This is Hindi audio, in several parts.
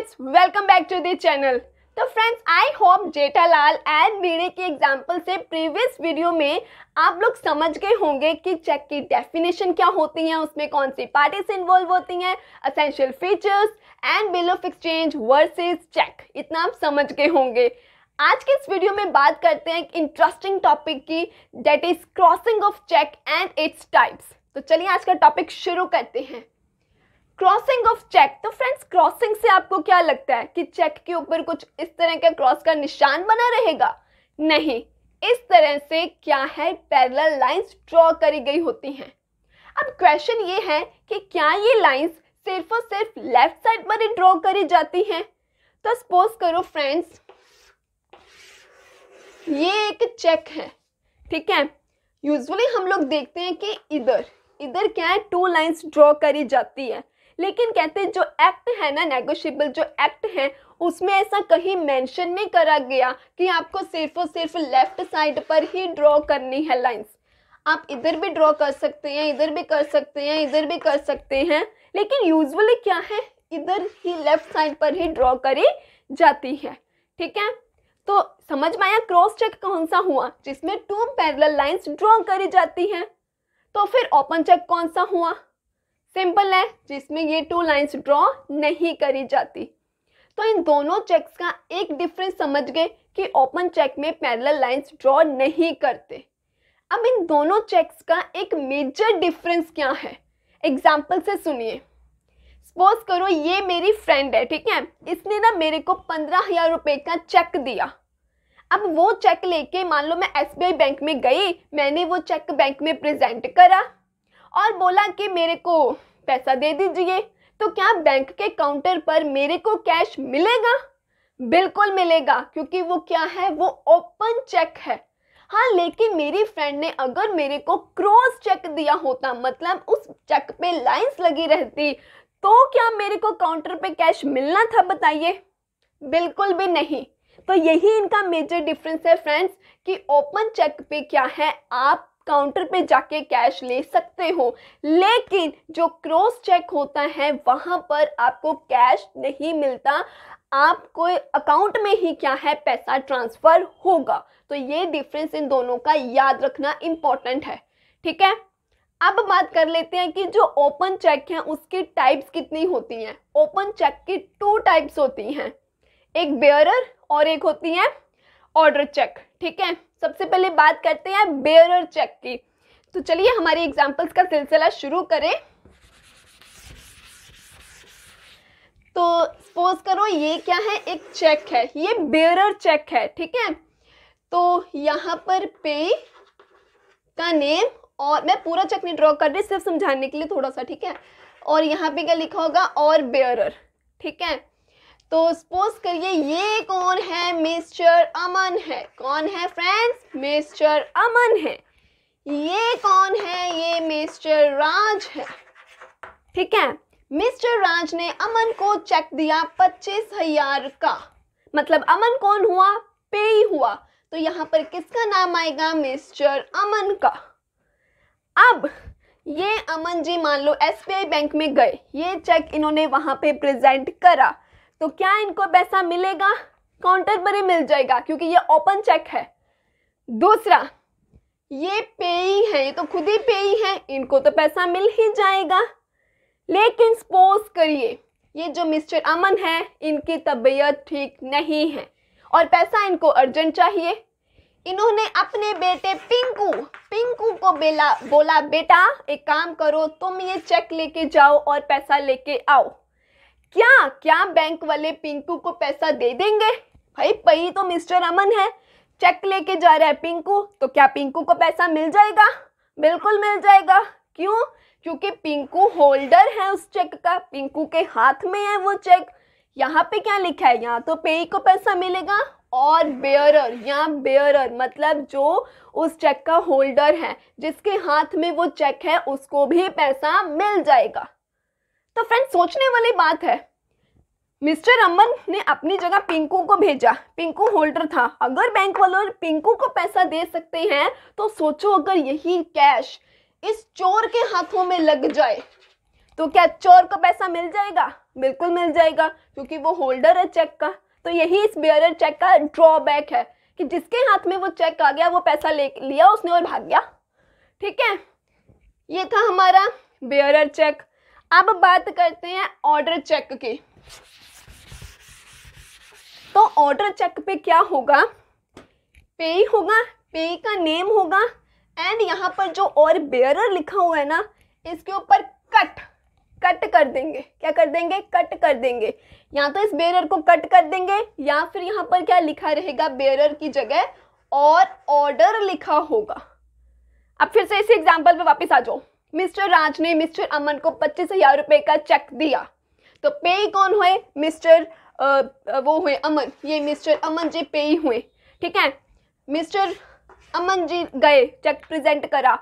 friends welcome back to the channel तो friends I hope Jethalal and मेरे के एग्जांपल से प्रीवियस वीडियो में आप लोग समझ गए होंगे कि चेक की डेफिनेशन क्या होती है उसमें कौन सी पार्टीज इन्वॉल्व होती हैं essential features and bill of exchange versus cheque इतना आप समझ गए होंगे आज के इस वीडियो में बात करते हैं एक इंटरेस्टिंग टॉपिक की that is crossing of cheque and it's types तो चलिए आज का टॉपिक शुरू करते हैं क्रॉसिंग ऑफ चेक तो फ्रेंड्स क्रॉसिंग से आपको क्या लगता है कि चेक के ऊपर कुछ इस तरह का क्रॉस का निशान बना रहेगा नहीं इस तरह से क्या है पैरेलल लाइंस ड्रॉ करी गई होती हैं अब क्वेश्चन ये है कि क्या ये लाइंस सिर्फ और सिर्फ लेफ्ट साइड पर ही ड्रॉ करी जाती हैं तो सपोज करो फ्रेंड्स ये एक चेक है ठीक है यूजुअली हम लोग देखते हैं कि इधर इधर क्या है टू लाइंस ड्रॉ करी जाती है लेकिन कहते जो एक्ट है ना नेगोशियबल जो एक्ट है उसमें ऐसा कहीं मेंशन नहीं करा गया कि आपको सिर्फ और सिर्फ लेफ्ट साइड पर ही ड्रॉ करनी है लाइंस आप इधर भी ड्रॉ कर सकते हैं इधर भी कर सकते हैं इधर भी कर सकते हैं लेकिन यूजुअली क्या है इधर ही लेफ्ट साइड पर ही ड्रॉ करी जाती है ठीक है तो समझ में आया क्रॉस चेक कौन सा हुआ जिसमें टू पैरेलल लाइंस ड्रॉ करी जाती हैं तो फिर ओपन चेक कौन सा हुआ सिंपल है जिसमें ये टू लाइंस ड्रॉ नहीं करी जाती तो इन दोनों चेक्स का एक डिफरेंस समझ गए कि ओपन चेक में पैरेलल लाइंस ड्रॉ नहीं करते अब इन दोनों चेक्स का एक मेजर डिफरेंस क्या है एग्जाम्पल से सुनिए सपोज करो ये मेरी फ्रेंड है ठीक है इसने ना मेरे को पंद्रह हज़ार रुपये का चेक दिया अब वो चेक लेके मान लो मैं एस बैंक में गई मैंने वो चेक बैंक में प्रेजेंट करा और बोला कि मेरे को पैसा दे दीजिए तो क्या बैंक के काउंटर पर मेरे को कैश मिलेगा बिल्कुल मिलेगा क्योंकि वो क्या है वो ओपन चेक है हाँ लेकिन मेरी फ्रेंड ने अगर मेरे को क्रॉस चेक दिया होता मतलब उस चेक पे लाइंस लगी रहती तो क्या मेरे को काउंटर पे कैश मिलना था बताइए बिल्कुल भी नहीं तो यही इनका मेजर डिफरेंस है फ्रेंड्स कि ओपन चेक पे क्या है आप काउंटर पे जाके कैश ले सकते हो लेकिन जो क्रॉस चेक होता है वहाँ पर आपको कैश नहीं मिलता आपको अकाउंट में ही क्या है पैसा ट्रांसफ़र होगा तो ये डिफरेंस इन दोनों का याद रखना इम्पॉर्टेंट है ठीक है अब बात कर लेते हैं कि जो ओपन चेक है उसकी टाइप्स कितनी होती हैं ओपन चेक की टू टाइप्स होती हैं एक बेयरर और एक होती है ऑर्डर चेक ठीक है सबसे पहले बात करते हैं बेयर चेक की तो चलिए हमारे एग्जाम्पल्स का सिलसिला शुरू करें तो सपोज करो ये क्या है एक चेक है ये बेयर चेक है ठीक है तो यहाँ पर पे का नेम और मैं पूरा चेक नहीं ड्रॉ कर रही सिर्फ समझाने के लिए थोड़ा सा ठीक है और यहाँ पे क्या लिखा होगा और बेयरर ठीक है तो सपोज करिए ये कौन है मिस्टर अमन है कौन है फ्रेंड्स मिस्टर अमन है ये कौन है ये मिस्टर राज है ठीक है मिस्टर राज ने अमन को चेक दिया पच्चीस हजार का मतलब अमन कौन हुआ पे हुआ तो यहाँ पर किसका नाम आएगा मिस्टर अमन का अब ये अमन जी मान लो एसबीआई बैंक में गए ये चेक इन्होंने वहां पे प्रेजेंट करा तो क्या इनको पैसा मिलेगा काउंटर पर ही मिल जाएगा क्योंकि ये ओपन चेक है दूसरा ये पेई है ये तो खुद ही पेई है इनको तो पैसा मिल ही जाएगा लेकिन सपोज करिए ये जो मिस्टर अमन है इनकी तबीयत ठीक नहीं है और पैसा इनको अर्जेंट चाहिए इन्होंने अपने बेटे पिंकू पिंकू को बेला बोला बेटा एक काम करो तुम ये चेक लेके जाओ और पैसा लेके आओ क्या क्या बैंक वाले पिंकू को पैसा दे देंगे भाई पई तो मिस्टर अमन है चेक लेके जा रहा है पिंकू तो क्या पिंकू को पैसा मिल जाएगा बिल्कुल मिल जाएगा क्यों क्योंकि पिंकू होल्डर है उस चेक का पिंकू के हाथ में है वो चेक यहाँ पे क्या लिखा है यहाँ तो पेई को पैसा मिलेगा और बेयरर या बेयरर मतलब जो उस चेक का होल्डर है जिसके हाथ में वो चेक है उसको भी पैसा मिल जाएगा तो फ्रेंड सोचने वाली बात है मिस्टर अमन ने अपनी जगह पिंकू को भेजा पिंकू होल्डर था अगर बैंक वालों पिंकू को पैसा दे सकते हैं तो सोचो अगर यही कैश इस चोर के हाथों में लग जाए तो क्या चोर को पैसा मिल जाएगा बिल्कुल मिल जाएगा क्योंकि वो होल्डर है चेक का तो यही इस बेयर चेक का ड्रॉबैक है कि जिसके हाथ में वो चेक आ गया वो पैसा ले लिया उसने और भाग गया ठीक है ये था हमारा बेयर चेक अब बात करते हैं ऑर्डर चेक के तो ऑर्डर चेक पे क्या होगा पे होगा पे का नेम होगा एंड यहाँ पर जो और बेयरर लिखा हुआ है ना इसके ऊपर कट कट कर देंगे क्या कर देंगे कट कर देंगे या तो इस बेरर को कट कर देंगे या फिर यहाँ पर क्या लिखा रहेगा बेरर की जगह और ऑर्डर लिखा होगा अब फिर से इसी एग्जाम्पल पे वापस आ जाओ मिस्टर राज ने मिस्टर अमन को पच्चीस हजार रुपये का चेक दिया तो पे कौन हुए मिस्टर वो हुए अमन ये मिस्टर अमन जी पे ही हुए ठीक है मिस्टर अमन जी गए चेक प्रेजेंट करा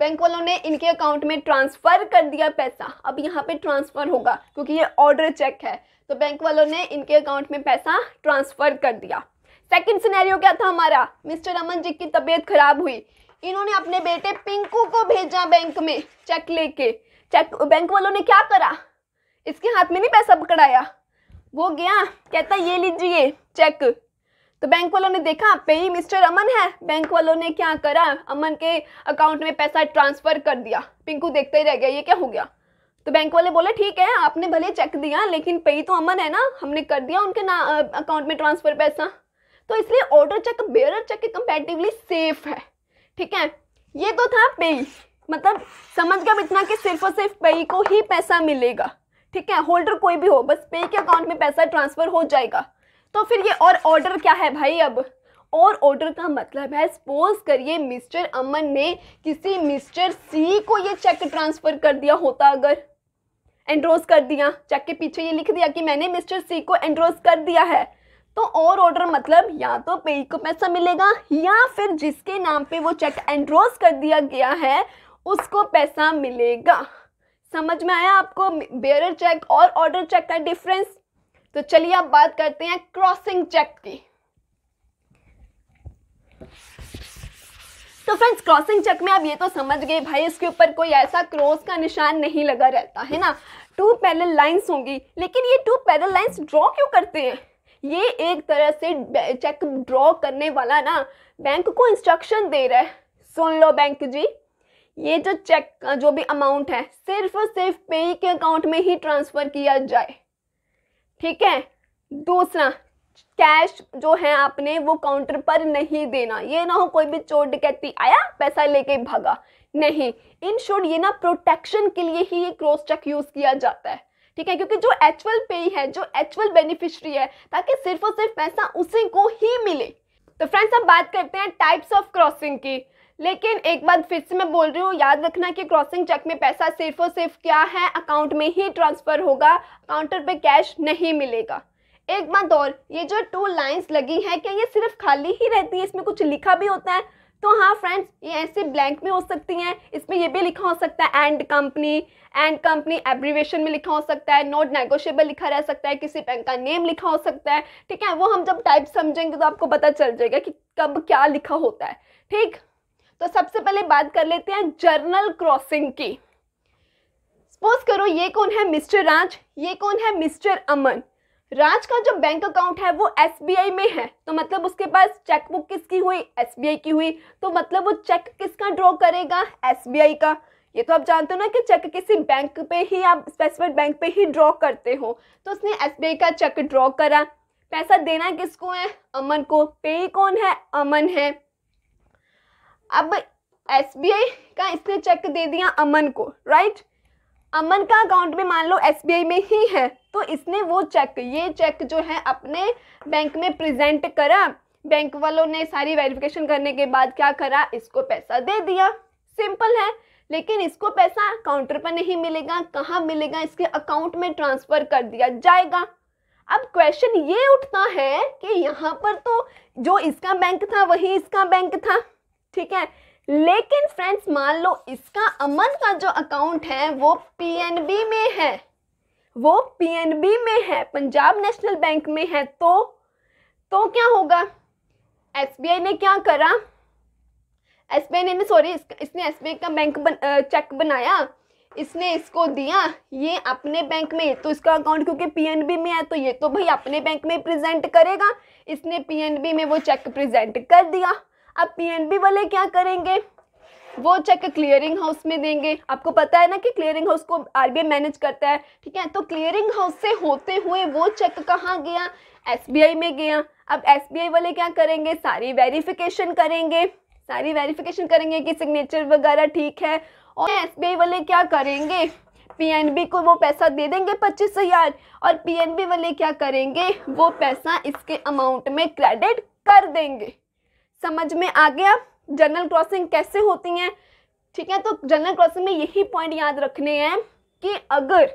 बैंक वालों ने इनके अकाउंट में ट्रांसफ़र कर दिया पैसा अब यहाँ पे ट्रांसफ़र होगा क्योंकि ये ऑर्डर चेक है तो बैंक वालों ने इनके अकाउंट में पैसा ट्रांसफ़र कर दिया सेकंड सिनेरियो क्या था हमारा मिस्टर अमन जी की तबीयत खराब हुई इन्होंने अपने बेटे पिंकू को भेजा बैंक में चेक लेके चेक बैंक वालों ने क्या करा इसके हाथ में नहीं पैसा पकड़ाया वो गया कहता ये लीजिए चेक तो बैंक वालों ने देखा पे ही मिस्टर अमन है बैंक वालों ने क्या करा अमन के अकाउंट में पैसा ट्रांसफर कर दिया पिंकू देखते ही रह गया ये क्या हो गया तो बैंक वाले बोले ठीक है आपने भले चेक दिया लेकिन पे तो अमन है ना हमने कर दिया उनके ना अकाउंट में ट्रांसफर पैसा तो इसलिए ऑर्डर चेक बेयर चेक के कंपेरेटिवली सेफ है ठीक है ये तो था पेई मतलब समझ गए इतना कि सिर्फ और सिर्फ पेई को ही पैसा मिलेगा ठीक है होल्डर कोई भी हो बस पे के अकाउंट में पैसा ट्रांसफर हो जाएगा तो फिर ये और ऑर्डर क्या है भाई अब और ऑर्डर का मतलब है सपोज करिए मिस्टर अमन ने किसी मिस्टर सी को ये चेक ट्रांसफ़र कर दिया होता अगर एंड्रोस कर दिया चेक के पीछे ये लिख दिया कि मैंने मिस्टर सी को एंड्रोस कर दिया है तो और ऑर्डर मतलब या तो पेई को पैसा मिलेगा या फिर जिसके नाम पे वो चेक एंड्रोस कर दिया गया है उसको पैसा मिलेगा समझ में आया आपको बेयरर चेक और ऑर्डर चेक का डिफरेंस तो चलिए आप बात करते हैं क्रॉसिंग चेक की तो फ्रेंड्स क्रॉसिंग चेक में आप ये तो समझ गए भाई इसके ऊपर कोई ऐसा क्रॉस का निशान नहीं लगा रहता है ना टू पैरल लाइंस होंगी लेकिन ये टू पैरल लाइंस ड्रॉ क्यों करते हैं ये एक तरह से चेक ड्रॉ करने वाला ना बैंक को इंस्ट्रक्शन दे रहा है सुन लो बैंक जी ये जो चेक का जो भी अमाउंट है सिर्फ और सिर्फ पेई के अकाउंट में ही ट्रांसफ़र किया जाए ठीक है दूसरा कैश जो है आपने वो काउंटर पर नहीं देना ये ना हो कोई भी चोर डकैती आया पैसा लेके भागा नहीं इन शोर्ट ये ना प्रोटेक्शन के लिए ही ये क्रॉस चेक यूज़ किया जाता है ठीक है क्योंकि जो एक्चुअल पे है जो एक्चुअल बेनिफिशरी है ताकि सिर्फ और सिर्फ पैसा उसी को ही मिले तो फ्रेंड्स अब बात करते हैं टाइप्स ऑफ क्रॉसिंग की लेकिन एक बात फिर से मैं बोल रही हूँ याद रखना कि क्रॉसिंग चेक में पैसा सिर्फ और सिर्फ क्या है अकाउंट में ही ट्रांसफ़र होगा काउंटर पे कैश नहीं मिलेगा एक बात और ये जो टू लाइंस लगी हैं क्या ये सिर्फ खाली ही रहती है इसमें कुछ लिखा भी होता है तो हाँ फ्रेंड्स ये ऐसे ब्लैंक में हो सकती हैं इसमें ये भी लिखा हो सकता है and company and company abbreviation में लिखा हो सकता है नॉट नेगोशिएबल लिखा रह सकता है किसी बैंक का नेम लिखा हो सकता है ठीक है वो हम जब टाइप समझेंगे तो आपको पता चल जाएगा कि कब क्या लिखा होता है ठीक तो सबसे पहले बात कर लेते हैं जर्नल क्रॉसिंग की सपोज करो ये कौन है मिस्टर राज ये कौन है मिस्टर अमन राज का जो बैंक अकाउंट है वो एसबीआई में है तो मतलब उसके पास चेकबुक किसकी हुई एसबीआई की हुई तो मतलब वो चेक किसका ड्रॉ करेगा एसबीआई का ये तो आप जानते हो ना कि चेक किसी बैंक पे ही आप स्पेसिफिक बैंक पे ही ड्रॉ करते हो तो उसने एस का चेक ड्रॉ करा पैसा देना किसको है अमन को पे कौन है अमन है अब एस का इसने चेक दे दिया अमन को राइट अमन का अकाउंट भी मान लो एस में ही है तो इसने वो चेक ये चेक जो है अपने बैंक में प्रेजेंट करा बैंक वालों ने सारी वेरिफिकेशन करने के बाद क्या करा इसको पैसा दे दिया सिंपल है लेकिन इसको पैसा काउंटर पर नहीं मिलेगा कहाँ मिलेगा इसके अकाउंट में ट्रांसफ़र कर दिया जाएगा अब क्वेश्चन ये उठता है कि यहाँ पर तो जो इसका बैंक था वही इसका बैंक था ठीक है लेकिन फ्रेंड्स मान लो इसका अमन का जो अकाउंट है वो पीएनबी में है वो पीएनबी में है पंजाब नेशनल बैंक में है तो तो क्या होगा एसबीआई ने क्या करा एसबीआई ने, ने सॉरी इसने एसबीआई का बैंक बन, चेक बनाया इसने इसको दिया ये अपने बैंक में तो इसका अकाउंट क्योंकि पीएनबी में है तो ये तो भाई अपने बैंक में प्रेजेंट करेगा इसने पीएनबी में वो चेक प्रेजेंट कर दिया अब पीएनबी वाले क्या करेंगे वो चेक क्लियरिंग हाउस में देंगे आपको पता है ना कि क्लियरिंग हाउस को आरबीआई मैनेज करता है ठीक है तो क्लियरिंग हाउस से होते हुए वो चेक कहाँ गया एसबीआई में गया अब एसबीआई वाले क्या करेंगे सारी वेरिफिकेशन करेंगे सारी वेरिफिकेशन करेंगे कि सिग्नेचर वगैरह ठीक है और एस वाले क्या करेंगे पी को वो पैसा दे देंगे पच्चीस हज़ार और पी वाले क्या करेंगे वो पैसा इसके अमाउंट में क्रेडिट कर देंगे समझ में आ गया जनरल क्रॉसिंग कैसे होती हैं ठीक है तो जनरल क्रॉसिंग में यही पॉइंट याद रखने हैं कि अगर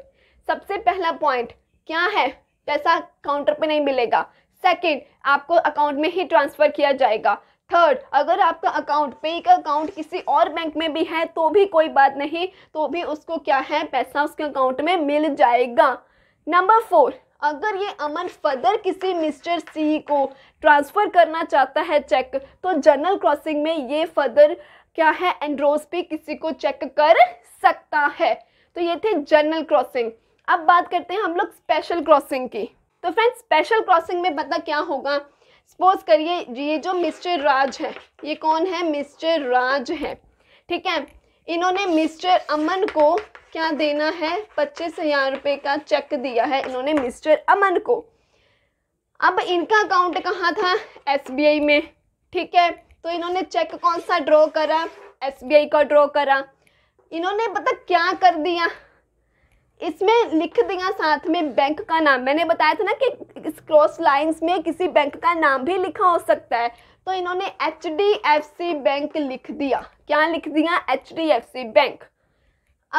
सबसे पहला पॉइंट क्या है पैसा काउंटर पे नहीं मिलेगा सेकंड आपको अकाउंट में ही ट्रांसफ़र किया जाएगा थर्ड अगर आपका अकाउंट पे का अकाउंट किसी और बैंक में भी है तो भी कोई बात नहीं तो भी उसको क्या है पैसा उसके अकाउंट में मिल जाएगा नंबर फोर अगर ये अमन फर्दर किसी मिस्टर सी को ट्रांसफ़र करना चाहता है चेक तो जनरल क्रॉसिंग में ये फर्दर क्या है एंड्रोस पे किसी को चेक कर सकता है तो ये थे जनरल क्रॉसिंग अब बात करते हैं हम लोग स्पेशल क्रॉसिंग की तो फ्रेंड्स स्पेशल क्रॉसिंग में पता क्या होगा सपोज करिए ये जो मिस्टर राज है ये कौन है मिस्टर राज है ठीक है इन्होंने मिस्टर अमन को क्या देना है पच्चीस हजार रुपये का चेक दिया है इन्होंने मिस्टर अमन को अब इनका अकाउंट कहाँ था एसबीआई में ठीक है तो इन्होंने चेक कौन सा ड्रॉ करा एसबीआई का ड्रॉ करा इन्होंने पता क्या कर दिया इसमें लिख दिया साथ में बैंक का नाम मैंने बताया था ना कि इस क्रॉस लाइंस में किसी बैंक का नाम भी लिखा हो सकता है तो इन्होंने H D F C bank लिख दिया क्या लिख दिया H D F C bank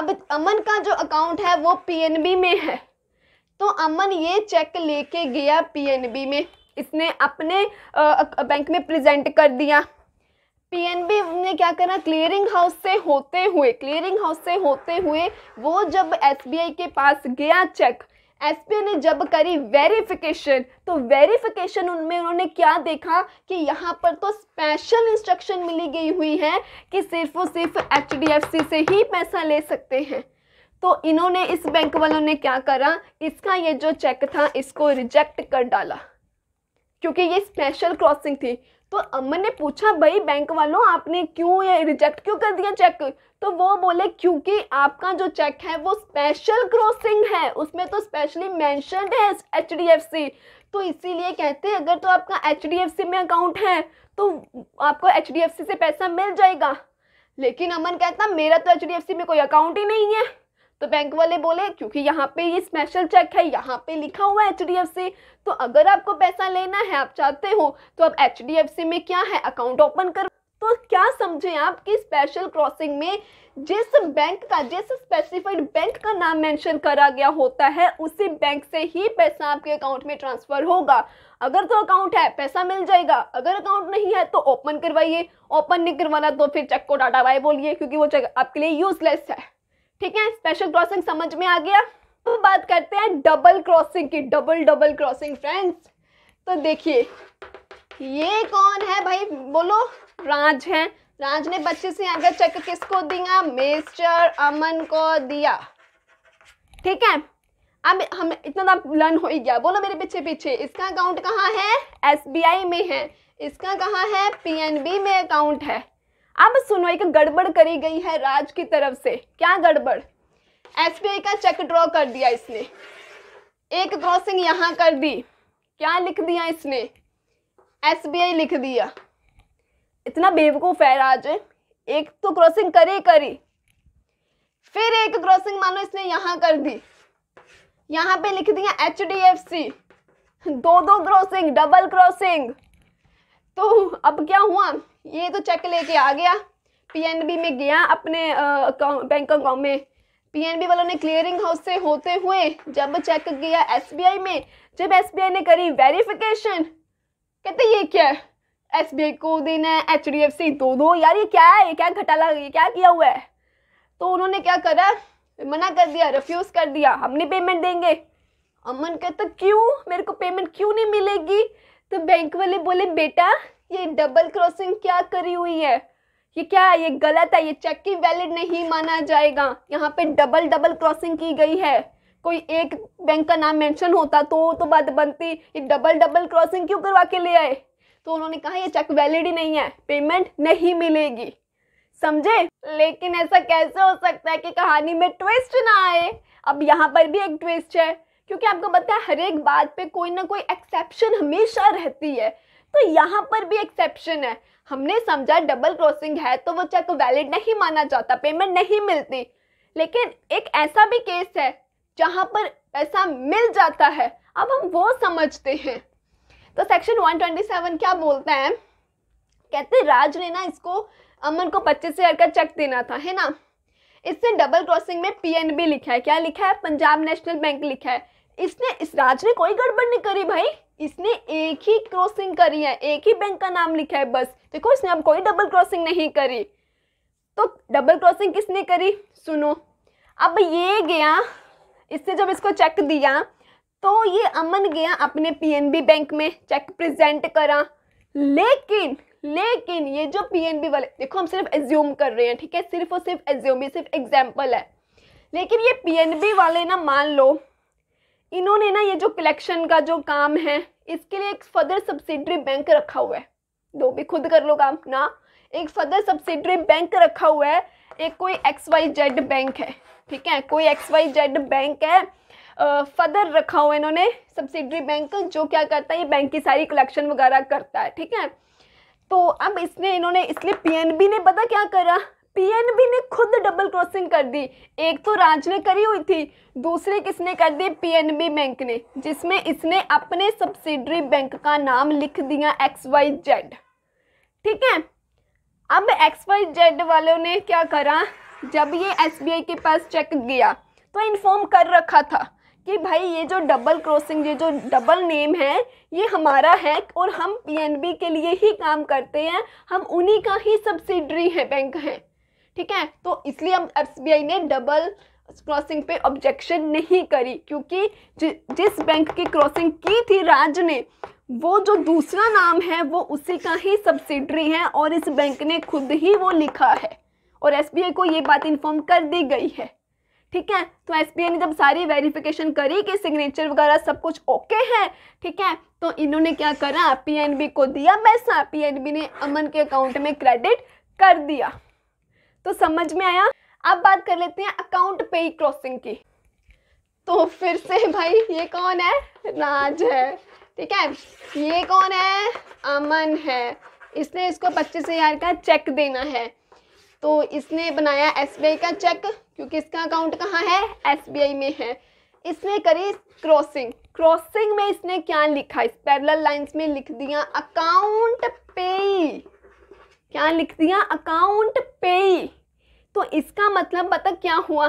अब अमन का जो अकाउंट है वो पीएनबी में है तो अमन ये चेक लेके गया पीएनबी में इसने अपने बैंक में प्रेजेंट कर दिया पीएनबी ने क्या करा क्लियरिंग हाउस से होते हुए क्लियरिंग हाउस से होते हुए वो जब एसबीआई के पास गया चेक एसपी ने जब करी वेरिफिकेशन तो वेरिफिकेशन उनमें उन्होंने क्या देखा कि यहाँ पर तो स्पेशल इंस्ट्रक्शन मिली गई हुई है कि सिर्फ और सिर्फ एच से ही पैसा ले सकते हैं तो इन्होंने इस बैंक वालों ने क्या करा इसका ये जो चेक था इसको रिजेक्ट कर डाला क्योंकि ये स्पेशल क्रॉसिंग थी तो अमन ने पूछा भाई बैंक वालों आपने क्यों ये रिजेक्ट क्यों कर दिया चेक तो वो बोले क्योंकि आपका जो चेक है वो स्पेशल क्रॉसिंग है उसमें तो स्पेशली मैंशनड है एच डी एफ सी तो इसीलिए कहते हैं अगर तो आपका एच डी एफ सी में अकाउंट है तो आपको एच डी एफ सी से पैसा मिल जाएगा लेकिन अमन कहता मेरा तो एच डी एफ सी में कोई अकाउंट ही नहीं है तो बैंक वाले बोले क्योंकि यहाँ पे ये स्पेशल चेक है यहाँ पे लिखा हुआ है एच डी एफ सी तो अगर आपको पैसा लेना है आप चाहते हो तो आप एच डी एफ सी में क्या है अकाउंट ओपन कर तो क्या समझे आप कि स्पेशल क्रॉसिंग में जिस बैंक का जिस स्पेसिफाइड बैंक का नाम मेंशन करा गया होता है उसी बैंक से ही पैसा आपके अकाउंट में ट्रांसफर होगा अगर तो अकाउंट है पैसा मिल जाएगा अगर अकाउंट नहीं है तो ओपन करवाइए ओपन नहीं करवाना तो फिर चेक को डाटा बाय बोलिए क्योंकि वो चेक आपके लिए यूजलेस है ठीक है स्पेशल क्रॉसिंग समझ में आ गया तो बात करते हैं डबल क्रॉसिंग की डबल डबल क्रॉसिंग फ्रेंड्स तो देखिए ये कौन है भाई बोलो राज हैं राज ने बच्चे से आगे चेक किसको दिया मिस्टर अमन को दिया ठीक है अब हम इतना तो लर्न हो ही गया बोलो मेरे पीछे पीछे इसका अकाउंट कहाँ है एसबीआई में है इसका कहाँ है पीएनबी में अकाउंट है अब सुनो एक गड़बड़ करी गई है राज की तरफ से क्या गड़बड़ एसबीआई का चेक ड्रॉ कर दिया इसने एक क्रॉसिंग यहाँ कर दी क्या लिख दिया इसने एसबीआई लिख दिया इतना बेवकूफ है राज एक तो क्रॉसिंग करी करी फिर एक क्रॉसिंग मानो इसने यहाँ कर दी यहाँ पे लिख दिया एच डी एफ सी दो दो क्रॉसिंग डबल क्रॉसिंग तो अब क्या हुआ ये तो चेक लेके आ गया पीएनबी में गया अपने बैंक अकाउंट में पीएनबी वालों ने क्लियरिंग हाउस से होते हुए जब चेक किया एसबीआई में जब एसबीआई ने करी वेरिफिकेशन कहते ये क्या है एस बी आई को देना है एच डी एफ दो दो यार ये क्या है ये क्या घटाला ये क्या किया हुआ है तो उन्होंने क्या करा मना कर दिया रिफ्यूज़ कर दिया हम नहीं पेमेंट देंगे अमन कहता क्यों मेरे को पेमेंट क्यों नहीं मिलेगी तो बैंक वाले बोले बेटा ये डबल क्रॉसिंग क्या करी हुई है ये क्या है ये गलत है ये चेक की वैलिड नहीं माना जाएगा यहाँ पे डबल डबल क्रॉसिंग की गई है कोई एक बैंक का नाम मेंशन होता तो तो बात बनती ये डबल डबल क्रॉसिंग क्यों करवा के ले आए तो उन्होंने कहा ये चेक वैलिड ही नहीं है पेमेंट नहीं मिलेगी समझे लेकिन ऐसा कैसे हो सकता है कि कहानी में ट्विस्ट ना आए अब यहाँ पर भी एक ट्विस्ट है क्योंकि आपको पता है हर एक बात पे कोई ना कोई एक्सेप्शन हमेशा रहती है तो यहाँ पर भी एक्सेप्शन है हमने समझा डबल क्रॉसिंग है तो वो चेक वैलिड नहीं माना जाता पेमेंट नहीं मिलती लेकिन एक ऐसा भी केस है जहाँ पर पैसा मिल जाता है अब हम वो समझते हैं तो सेक्शन 127 क्या बोलता है कहते राज ने ना इसको अमन को पच्चीस हज़ार का चेक देना था है ना इससे डबल क्रॉसिंग में पीएनबी लिखा है क्या लिखा है पंजाब नेशनल बैंक लिखा है इसने इस राज ने कोई गड़बड़ नहीं करी भाई इसने एक ही क्रॉसिंग करी है एक ही बैंक का नाम लिखा है बस देखो इसने अब कोई डबल क्रॉसिंग नहीं करी तो डबल क्रॉसिंग किसने करी सुनो अब ये गया इससे जब इसको चेक दिया तो ये अमन गया अपने पीएनबी बैंक में चेक प्रेजेंट करा लेकिन लेकिन ये जो पीएनबी वाले देखो हम सिर्फ एज्यूम कर रहे हैं ठीक है सिर्फ और सिर्फ एज्यूम ये सिर्फ एग्जाम्पल है लेकिन ये पीएनबी वाले ना मान लो इन्होंने ना ये जो कलेक्शन का जो काम है इसके लिए एक फर्दर सब्सिडरी बैंक रखा हुआ है दो भी खुद कर लो काम ना एक फर्दर सब्सिडरी बैंक रखा हुआ है एक कोई एक्स वाई जेड बैंक है ठीक है कोई एक्स वाई जेड बैंक है फदर रखा हुआ इन्होंने सब्सिडरी बैंक जो क्या करता है ये बैंक की सारी कलेक्शन वगैरह करता है ठीक है तो अब इसने इन्होंने इसलिए पीएनबी ने पता क्या करा पीएनबी ने खुद डबल क्रॉसिंग कर दी एक तो राज ने करी हुई थी दूसरी किसने कर दी पीएनबी बैंक ने जिसमें इसने अपने सब्सिडरी बैंक का नाम लिख दिया एक्स वाई जेड ठीक है अब एक्स वाई जेड वालों ने क्या करा जब ये एसबीआई के पास चेक गया तो इन्फॉर्म कर रखा था कि भाई ये जो डबल क्रॉसिंग ये जो डबल नेम है ये हमारा है और हम पीएनबी के लिए ही काम करते हैं हम उन्हीं का ही सब्सिडरी है बैंक है ठीक है तो इसलिए हम एफ ने डबल क्रॉसिंग पे ऑब्जेक्शन नहीं करी क्योंकि जि, जिस बैंक की क्रॉसिंग की थी राज ने वो जो दूसरा नाम है वो उसी का ही सब्सिडरी है और इस बैंक ने खुद ही वो लिखा है और एस को ये बात इन्फॉर्म कर दी गई है ठीक है तो एस ने जब सारी वेरिफिकेशन करी कि सिग्नेचर वगैरह सब कुछ ओके है ठीक है तो इन्होंने क्या करा पी को दिया पैसा पी ने अमन के अकाउंट में क्रेडिट कर दिया तो समझ में आया अब बात कर लेते हैं अकाउंट पे क्रॉसिंग की तो फिर से भाई ये कौन है राज है ठीक है ये कौन है अमन है इसने इसको पच्चीस हजार का चेक देना है तो इसने बनाया एस का चेक क्योंकि इसका अकाउंट कहाँ है एस में है इसने करी क्रॉसिंग क्रॉसिंग में इसने क्या लिखा इस पैरल लाइंस में लिख दिया अकाउंट पे क्या लिख दिया अकाउंट पे तो इसका मतलब पता क्या हुआ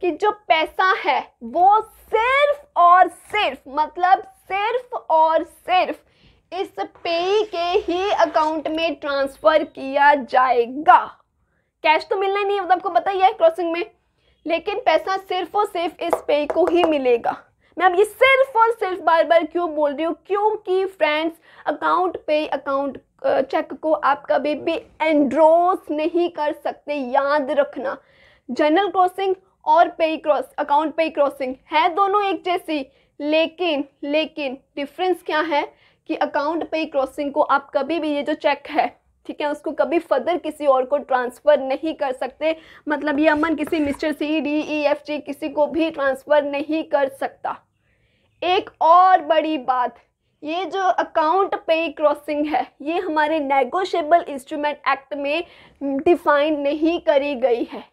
कि जो पैसा है वो सिर्फ और सिर्फ मतलब सिर्फ और सिर्फ इस पेई के ही अकाउंट में ट्रांसफ़र किया जाएगा कैश तो मिलना ही नहीं मतलब आपको पता ही है क्रॉसिंग में लेकिन पैसा सिर्फ और सिर्फ इस पे को ही मिलेगा मैं अब ये सिर्फ और सिर्फ बार बार क्यों बोल रही हूँ क्योंकि फ्रेंड्स अकाउंट पे अकाउंट चेक को आप कभी भी एंड्रोस नहीं कर सकते याद रखना जनरल क्रॉसिंग और पे क्रॉस अकाउंट पे क्रॉसिंग है दोनों एक जैसी लेकिन लेकिन डिफरेंस क्या है कि अकाउंट पे क्रॉसिंग को आप कभी भी ये जो चेक है ठीक है उसको कभी फर्दर किसी और को ट्रांसफ़र नहीं कर सकते मतलब ये अमन किसी mister C D E F G किसी को भी ट्रांसफ़र नहीं कर सकता एक और बड़ी बात ये जो अकाउंट पे क्रॉसिंग है ये हमारे नेगोशिएबल इंस्ट्रूमेंट एक्ट में डिफाइन नहीं करी गई है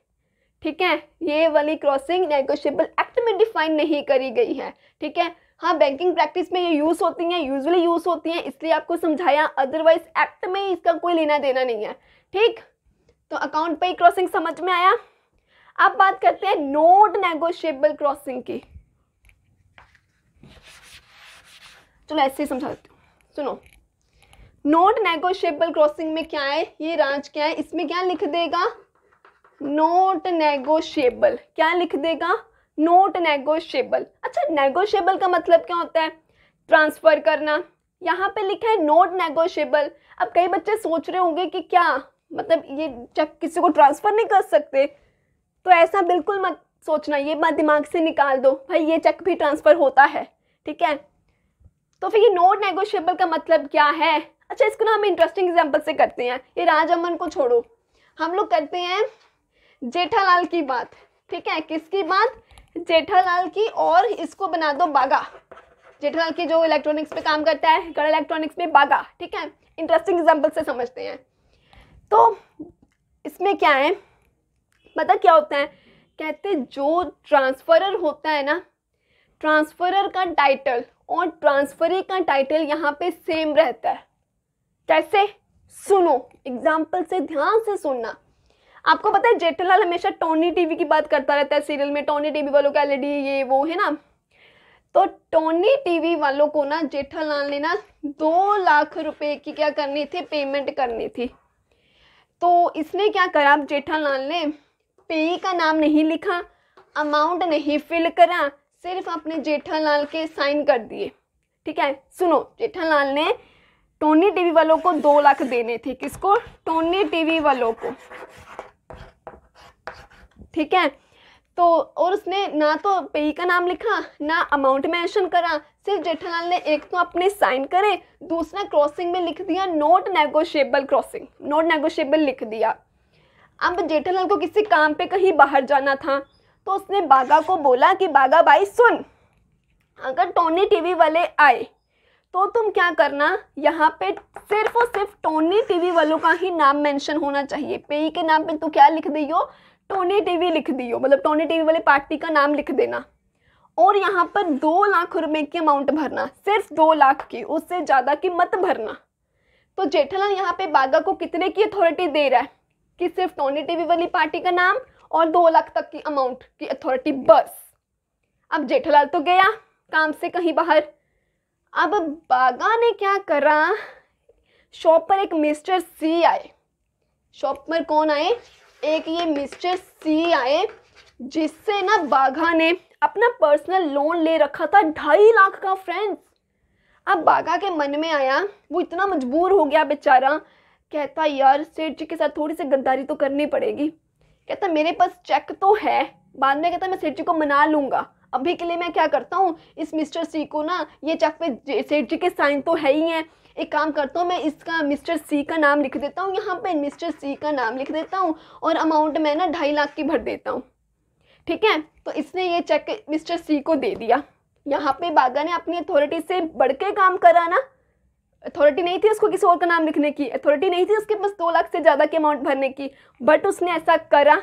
ठीक है ये वाली क्रॉसिंग नेगोशिएबल एक्ट में डिफाइन नहीं करी गई है ठीक है हाँ बैंकिंग प्रैक्टिस में ये यूज़ होती हैं यूजली यूज़ होती हैं इसलिए आपको समझाया अदरवाइज एक्ट में इसका कोई लेना देना नहीं है ठीक तो अकाउंट पे क्रॉसिंग समझ में आया अब बात करते हैं नोट नेगोशिएबल क्रॉसिंग की चलो ऐसे ही समझा देती हूँ सुनो नोट नेगोशिएबल क्रॉसिंग में क्या है ये राज क्या है इसमें क्या लिख देगा नोट नेगोशिएबल क्या लिख देगा नोट नेगोशियेबल अच्छा नेगोशियबल का मतलब क्या होता है ट्रांसफ़र करना यहाँ पे लिखा है नोट नेगोशियेबल अब कई बच्चे सोच रहे होंगे कि क्या मतलब ये चेक किसी को ट्रांसफ़र नहीं कर सकते तो ऐसा बिल्कुल मत सोचना ये बात दिमाग से निकाल दो भाई ये चेक भी ट्रांसफ़र होता है ठीक है तो फिर ये नोट नेगोशियेबल का मतलब क्या है अच्छा इसको ना हम इंटरेस्टिंग एग्जाम्पल से करते हैं ये राज अमन को छोड़ो हम लोग करते हैं जेठालाल की बात ठीक है किसकी बात जेठालाल की और इसको बना दो बागा जेठालाल की जो इलेक्ट्रॉनिक्स पे काम करता है कर इलेक्ट्रॉनिक्स में बागा ठीक है इंटरेस्टिंग एग्जाम्पल से समझते हैं तो इसमें क्या है पता क्या होता है कहते जो ट्रांसफरर होता है ना ट्रांसफरर का टाइटल और ट्रांसफरी का टाइटल यहाँ पे सेम रहता है कैसे सुनो एग्जाम्पल से ध्यान से सुनना आपको पता है जेठलाल हमेशा टोनी टीवी की बात करता रहता है सीरियल में टोनी टीवी वालों का एलईडी e ये वो है ना तो टोनी टीवी वालों को ना जेठालाल ने ना दो लाख रुपए की क्या करनी थी पेमेंट करनी थी तो इसने क्या करा जेठालाल ने पेई का नाम नहीं लिखा अमाउंट नहीं फिल करा सिर्फ अपने जेठालाल के साइन कर दिए ठीक है सुनो जेठालाल ने टोनी टीवी वालों को दो लाख देने थे किसको टोनी टीवी वालों को ठीक है तो और उसने ना तो पेई का नाम लिखा ना अमाउंट मेंशन करा सिर्फ जेठालाल ने एक तो अपने साइन करे दूसरा क्रॉसिंग में लिख दिया not negotiable crossing not negotiable लिख दिया अब जेठालाल को किसी काम पे कहीं बाहर जाना था तो उसने बागा को बोला कि बागा भाई सुन अगर टोनी टीवी वाले आए तो तुम क्या करना यहाँ पे सिर्फ और सिर्फ टोनी टीवी वालों का ही नाम मेंशन होना चाहिए पेई के नाम पे तू क्या लिख दी हो टोनी टीवी लिख दियो मतलब टोनी टीवी वाले पार्टी का नाम लिख देना और यहाँ पर दो लाख रुपए की अमाउंट भरना सिर्फ दो लाख की उससे ज़्यादा की मत भरना तो जेठालाल यहाँ पे बागा को कितने की अथॉरिटी दे रहा है कि सिर्फ टोनी टीवी वाली पार्टी का नाम और दो लाख तक की अमाउंट की अथॉरिटी बस अब जेठालाल तो गया काम से कहीं बाहर अब बागा ने क्या करा शॉप पर एक मिस्टर सी आए शॉप पर कौन आए एक ये मिस्टर सी आए जिससे ना बाघा ने अपना पर्सनल लोन ले रखा था ढाई लाख का फ्रेंड्स अब बाघा के मन में आया वो इतना मजबूर हो गया बेचारा कहता यार सेठ जी के साथ थोड़ी सी गद्दारी तो करनी पड़ेगी कहता मेरे पास चेक तो है बाद में कहता मैं सेठ जी को मना लूँगा अभी के लिए मैं क्या करता हूँ इस मिस्टर सी को ना ये चेक पे सेठ जी के साइन तो है ही हैं एक काम करता हूँ मैं इसका मिस्टर सी का नाम लिख देता हूँ यहाँ पर मिस्टर सी का नाम लिख देता हूँ और अमाउंट मैं ना ढाई लाख की भर देता हूँ ठीक है तो इसने ये चेक मिस्टर सी को दे दिया यहाँ पे बागा ने अपनी अथॉरिटी से बढ़ के काम करा ना अथॉरिटी नहीं थी उसको किसी और का नाम लिखने की अथॉरिटी नहीं थी उसके पास दो लाख से ज़्यादा के अमाउंट भरने की बट उसने ऐसा करा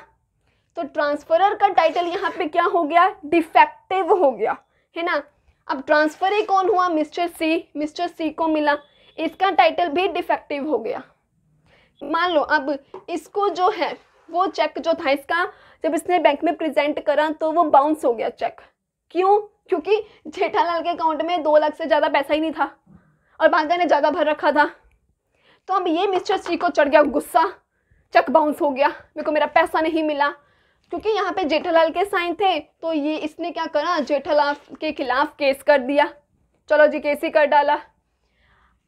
तो ट्रांसफरर का टाइटल यहाँ पे क्या हो गया डिफेक्टिव हो गया है ना अब ट्रांसफर ही कौन हुआ मिस्टर सी मिस्टर सी को मिला इसका टाइटल भी डिफेक्टिव हो गया मान लो अब इसको जो है वो चेक जो था इसका जब इसने बैंक में प्रेजेंट करा तो वो बाउंस हो गया चेक क्यों क्योंकि जेठालाल के अकाउंट में दो लाख से ज़्यादा पैसा ही नहीं था और बांका ने ज़्यादा भर रखा था तो अब ये मिस्टर सी को चढ़ गया गुस्सा चेक बाउंस हो गया मेरे को मेरा पैसा नहीं मिला क्योंकि यहाँ पे जेठालाल के साइन थे तो ये इसने क्या करा जेठालाल के खिलाफ केस कर दिया चलो जी केस ही कर डाला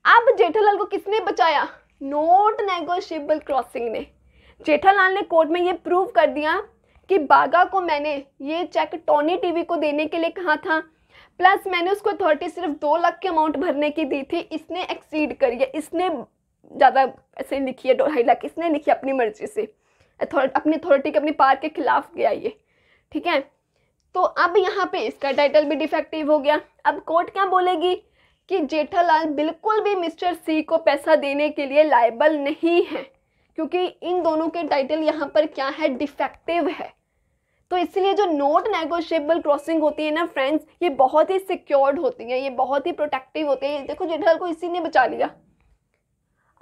अब जेठालाल को किसने बचाया नोट नेगोशियबल क्रॉसिंग ने जेठालाल ने कोर्ट में ये प्रूव कर दिया कि बागा को मैंने ये चेक टोनी टीवी को देने के लिए कहा था प्लस मैंने उसको अथॉरिटी सिर्फ दो लाख के अमाउंट भरने की दी थी इसने एक्सीड करी है इसने ज़्यादा ऐसे लिखी है ढाई लाख इसने लिखी अपनी मर्जी से अथॉरिटी अपनी अथॉरिटी के अपनी पार के खिलाफ गया ये ठीक है तो अब यहाँ पे इसका टाइटल भी डिफेक्टिव हो गया अब कोर्ट क्या बोलेगी कि जेठालाल बिल्कुल भी मिस्टर सी को पैसा देने के लिए लाइबल नहीं है क्योंकि इन दोनों के टाइटल यहाँ पर क्या है डिफेक्टिव है तो इसलिए जो नॉट नेगोशिएबल क्रॉसिंग होती है ना फ्रेंड्स ये बहुत ही सिक्योर्ड होती है ये बहुत ही प्रोटेक्टिव होती है देखो जेठालाल को इसी ने बचा लिया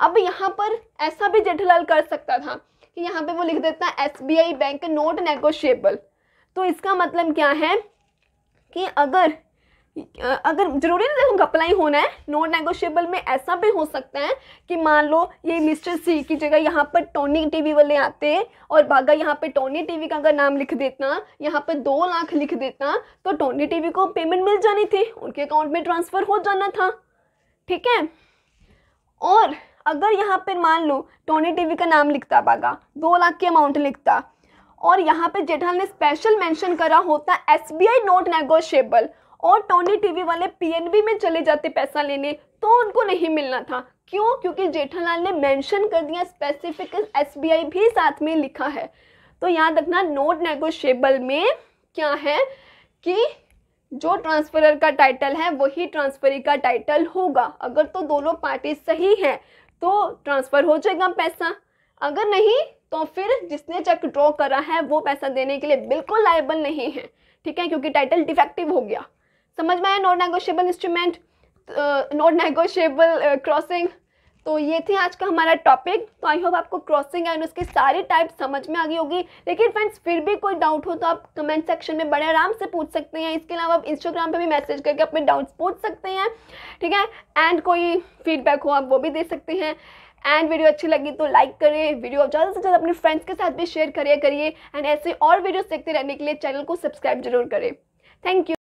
अब यहाँ पर ऐसा भी जेठालाल कर सकता था कि यहाँ पे वो लिख देता है S B I bank not negotiable तो इसका मतलब क्या है कि अगर अगर जरूरी नहीं देखो कपला होना है नॉन नेगोशियबल में ऐसा भी हो सकता है कि मान लो ये मिस्टर सी की जगह यहाँ पर टोनी टीवी वाले आते और बागा यहाँ पे टोनी टीवी का अगर नाम लिख देता यहाँ पे दो लाख लिख देता तो टोनी टीवी को पेमेंट मिल जानी थी उनके अकाउंट में ट्रांसफ़र हो जाना था ठीक है और अगर यहाँ पर मान लो टोनी टीवी का नाम लिखता बागा दो लाख के अमाउंट लिखता और यहाँ पे जेठाल ने स्पेशल मेंशन करा होता S B I not negotiable और टोनी टीवी वाले पीएनबी में चले जाते पैसा लेने तो उनको नहीं मिलना था क्यों क्योंकि जेठालाल ने मेंशन कर दिया स्पेसिफिक एसबीआई भी साथ में लिखा है तो याद रखना नोट नेगोशिएबल में क्या है कि जो ट्रांसफरर का टाइटल है वही ट्रांसफरी का टाइटल होगा अगर तो दोनों पार्टी सही है तो ट्रांसफ़र हो जाएगा पैसा अगर नहीं तो फिर जिसने चेक ड्रॉ करा है वो पैसा देने के लिए बिल्कुल लाइबल नहीं है ठीक है क्योंकि टाइटल डिफेक्टिव हो गया समझ में आया non negotiable instrument non negotiable crossing तो ये थी आज का हमारा टॉपिक तो आई होप आपको क्रॉसिंग एंड उसके सारे टाइप समझ में आ गई होगी लेकिन फ्रेंड्स फिर भी कोई डाउट हो तो आप कमेंट सेक्शन में बड़े आराम से पूछ सकते हैं इसके अलावा आप इंस्टाग्राम पे भी मैसेज करके अपने डाउट्स पूछ सकते हैं ठीक है एंड कोई फीडबैक हो आप वो भी दे सकते हैं एंड वीडियो अच्छी लगी तो लाइक करें वीडियो ज़्यादा से ज़्यादा अपने फ्रेंड्स के साथ भी शेयर करिए करिए एंड ऐसे और वीडियोज देखते रहने के लिए चैनल को सब्सक्राइब जरूर करें थैंक यू